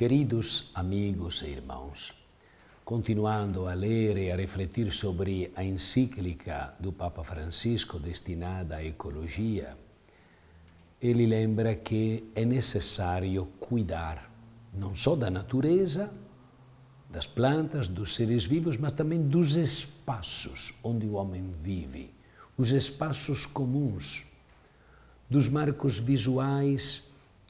Queridos amigos e irmãos, continuando a ler e a refletir sobre a encíclica do Papa Francisco destinada à ecologia, ele lembra que é necessário cuidar não só da natureza, das plantas, dos seres vivos, mas também dos espaços onde o homem vive, os espaços comuns, dos marcos visuais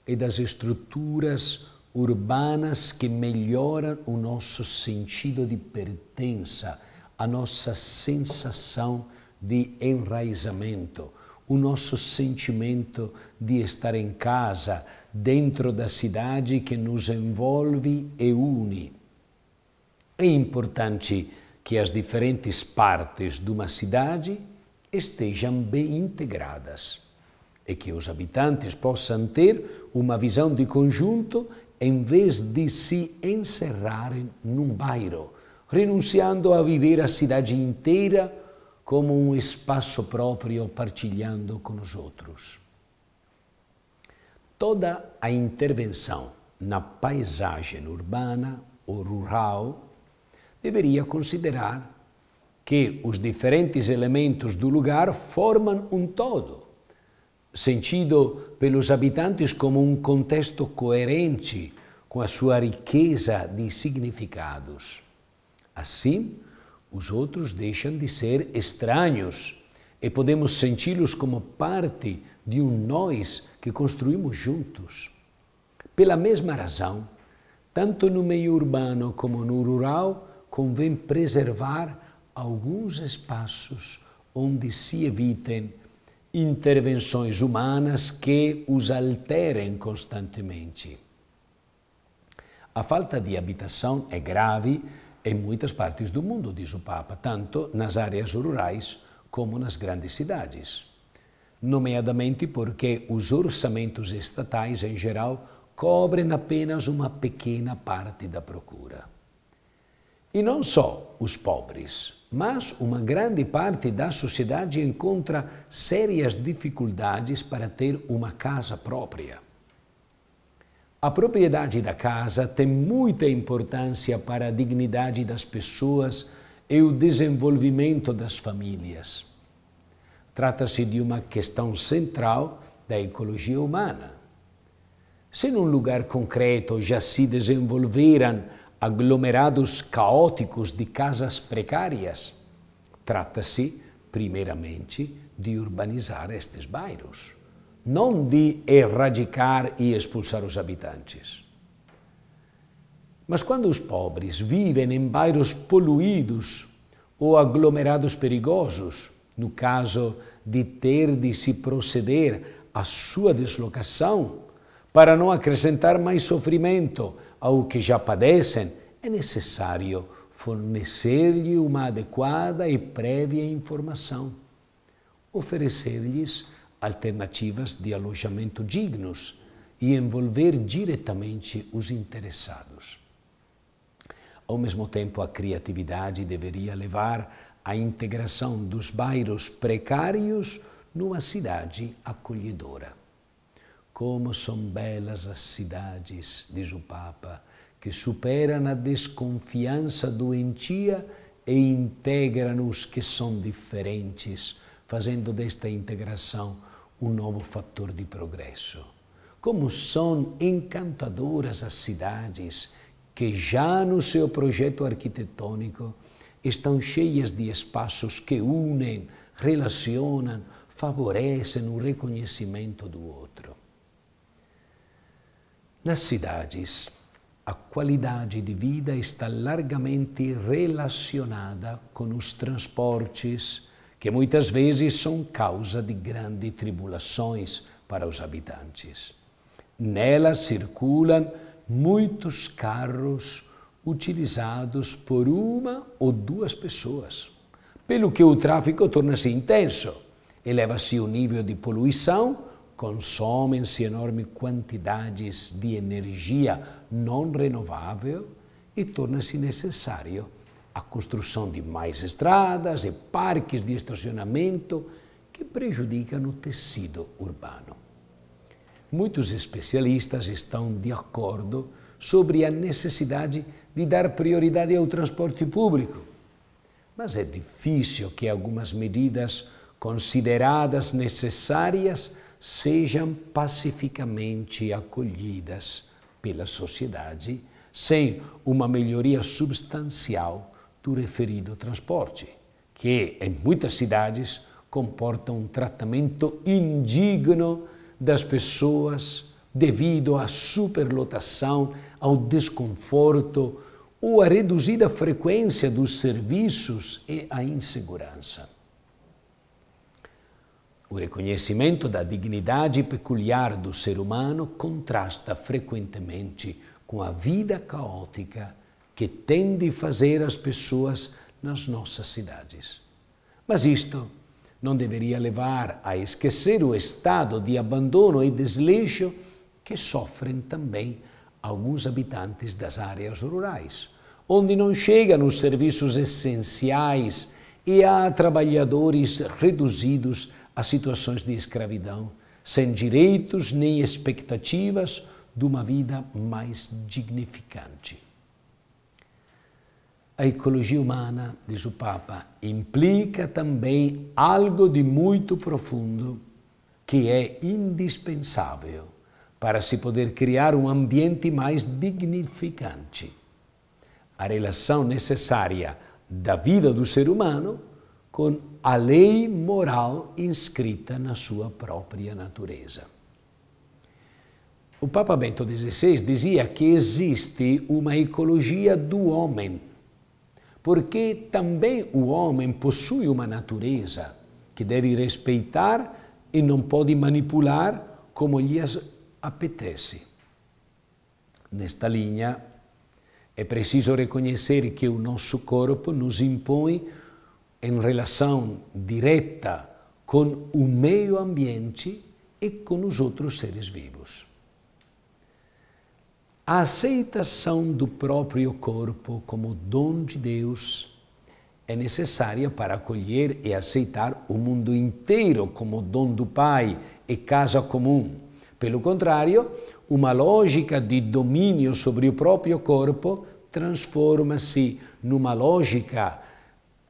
e das estruturas urbanas que melhoram o nosso sentido de pertença, a nossa sensação de enraizamento, o nosso sentimento de estar em casa, dentro da cidade que nos envolve e une. É importante que as diferentes partes de uma cidade estejam bem integradas e que os habitantes possam ter uma visão de conjunto em vez de se encerrarem num bairro, renunciando a viver a cidade inteira como um espaço próprio partilhando com os outros. Toda a intervenção na paisagem urbana ou rural deveria considerar que os diferentes elementos do lugar formam um todo sentido pelos habitantes como um contexto coerente com a sua riqueza de significados. Assim, os outros deixam de ser estranhos e podemos senti-los como parte de um nós que construímos juntos. Pela mesma razão, tanto no meio urbano como no rural, convém preservar alguns espaços onde se evitem intervenções humanas que os alterem constantemente. A falta de habitação é grave em muitas partes do mundo, diz o Papa, tanto nas áreas rurais como nas grandes cidades. Nomeadamente porque os orçamentos estatais, em geral, cobrem apenas uma pequena parte da procura. E não só os pobres, mas uma grande parte da sociedade encontra sérias dificuldades para ter uma casa própria. A propriedade da casa tem muita importância para a dignidade das pessoas e o desenvolvimento das famílias. Trata-se de uma questão central da ecologia humana. Se num lugar concreto já se desenvolveram aglomerados caóticos de casas precárias. Trata-se, primeiramente, de urbanizar estes bairros, não de erradicar e expulsar os habitantes. Mas quando os pobres vivem em bairros poluídos ou aglomerados perigosos, no caso de ter de se proceder à sua deslocação para não acrescentar mais sofrimento ao que já padecem, é necessário fornecer-lhe uma adequada e prévia informação, oferecer-lhes alternativas de alojamento dignos e envolver diretamente os interessados. Ao mesmo tempo, a criatividade deveria levar à integração dos bairros precários numa cidade acolhedora. Como são belas as cidades, diz o Papa, que superam a desconfiança doentia e integram os que são diferentes, fazendo desta integração um novo fator de progresso. Como são encantadoras as cidades que já no seu projeto arquitetônico estão cheias de espaços que unem, relacionam, favorecem o reconhecimento do outro. Nas cidades, a qualidade de vida está largamente relacionada com os transportes, que muitas vezes são causa de grandes tribulações para os habitantes. Nela circulam muitos carros utilizados por uma ou duas pessoas, pelo que o tráfico torna-se intenso, eleva-se o nível de poluição consomem-se enormes quantidades de energia não renovável e torna-se necessário a construção de mais estradas e parques de estacionamento que prejudicam o tecido urbano. Muitos especialistas estão de acordo sobre a necessidade de dar prioridade ao transporte público, mas é difícil que algumas medidas consideradas necessárias sejam pacificamente acolhidas pela sociedade, sem uma melhoria substancial do referido transporte, que em muitas cidades comporta um tratamento indigno das pessoas devido à superlotação, ao desconforto ou à reduzida frequência dos serviços e à insegurança. O reconhecimento da dignidade peculiar do ser humano contrasta frequentemente com a vida caótica que tende a fazer as pessoas nas nossas cidades. Mas isto não deveria levar a esquecer o estado de abandono e desleixo que sofrem também alguns habitantes das áreas rurais, onde não chegam os serviços essenciais e há trabalhadores reduzidos a situações de escravidão, sem direitos nem expectativas de uma vida mais dignificante. A ecologia humana, diz o Papa, implica também algo de muito profundo que é indispensável para se poder criar um ambiente mais dignificante. A relação necessária da vida do ser humano com a lei moral inscrita na sua própria natureza. O Papa Bento XVI dizia que existe uma ecologia do homem, porque também o homem possui uma natureza que deve respeitar e não pode manipular como lhe apetece. Nesta linha, é preciso reconhecer que o nosso corpo nos impõe em relação direta com o meio ambiente e com os outros seres vivos. A aceitação do próprio corpo como dom de Deus é necessária para acolher e aceitar o mundo inteiro como dom do Pai e casa comum. Pelo contrário, uma lógica de domínio sobre o próprio corpo transforma-se numa lógica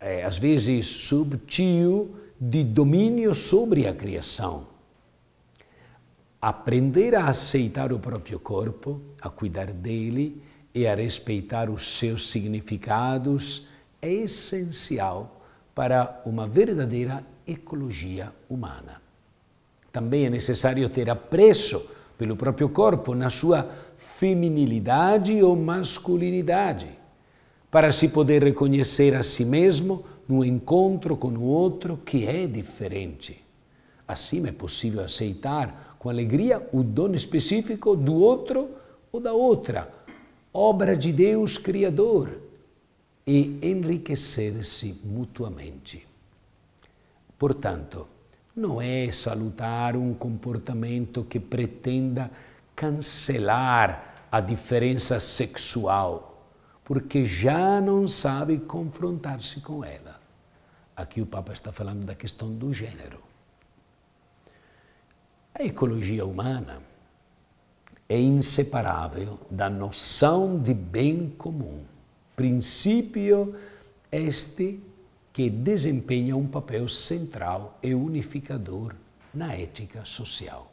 é, às vezes subtil, de domínio sobre a criação. Aprender a aceitar o próprio corpo, a cuidar dele e a respeitar os seus significados é essencial para uma verdadeira ecologia humana. Também é necessário ter apreço pelo próprio corpo na sua feminilidade ou masculinidade para se poder reconhecer a si mesmo no encontro com o outro que é diferente. Assim é possível aceitar com alegria o dono específico do outro ou da outra, obra de Deus Criador, e enriquecer-se mutuamente. Portanto, não é salutar um comportamento que pretenda cancelar a diferença sexual porque já não sabe confrontar-se com ela. Aqui o Papa está falando da questão do gênero. A ecologia humana é inseparável da noção de bem comum, princípio este que desempenha um papel central e unificador na ética social.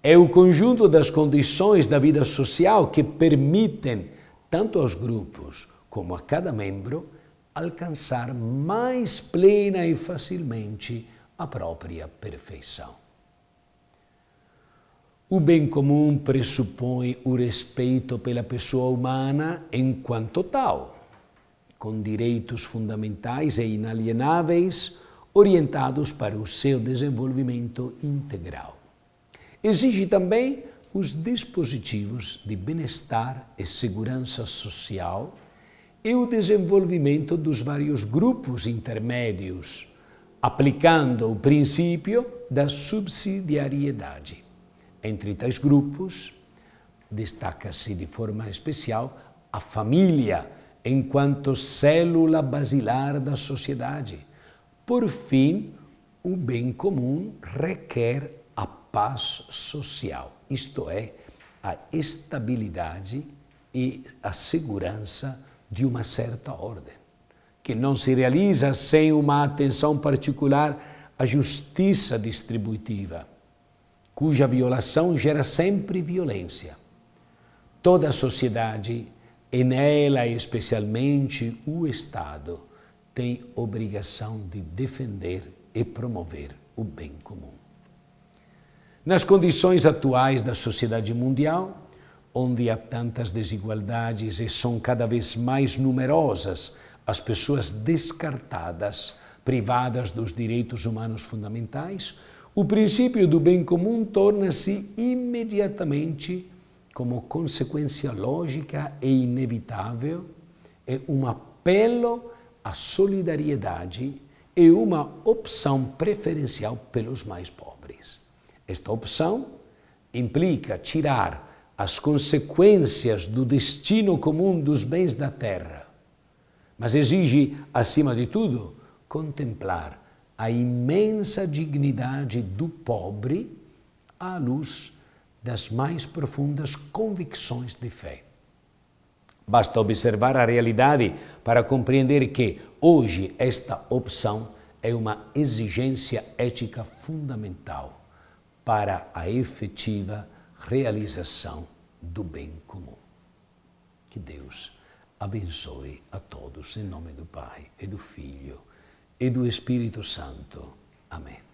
É o conjunto das condições da vida social que permitem tanto aos grupos como a cada membro, alcançar mais plena e facilmente a própria perfeição. O bem comum pressupõe o respeito pela pessoa humana enquanto tal, com direitos fundamentais e inalienáveis orientados para o seu desenvolvimento integral. Exige também os dispositivos de bem-estar e segurança social e o desenvolvimento dos vários grupos intermédios, aplicando o princípio da subsidiariedade. Entre tais grupos, destaca-se de forma especial a família, enquanto célula basilar da sociedade. Por fim, o bem comum requer a paz social isto é, a estabilidade e a segurança de uma certa ordem, que não se realiza sem uma atenção particular à justiça distributiva, cuja violação gera sempre violência. Toda a sociedade, e nela especialmente o Estado, tem obrigação de defender e promover o bem comum. Nas condições atuais da sociedade mundial, onde há tantas desigualdades e são cada vez mais numerosas as pessoas descartadas, privadas dos direitos humanos fundamentais, o princípio do bem comum torna-se imediatamente, como consequência lógica e inevitável, é um apelo à solidariedade e uma opção preferencial pelos mais pobres. Esta opção implica tirar as consequências do destino comum dos bens da terra, mas exige, acima de tudo, contemplar a imensa dignidade do pobre à luz das mais profundas convicções de fé. Basta observar a realidade para compreender que, hoje, esta opção é uma exigência ética fundamental para a efetiva realização do bem comum. Que Deus abençoe a todos, em nome do Pai e do Filho e do Espírito Santo. Amém.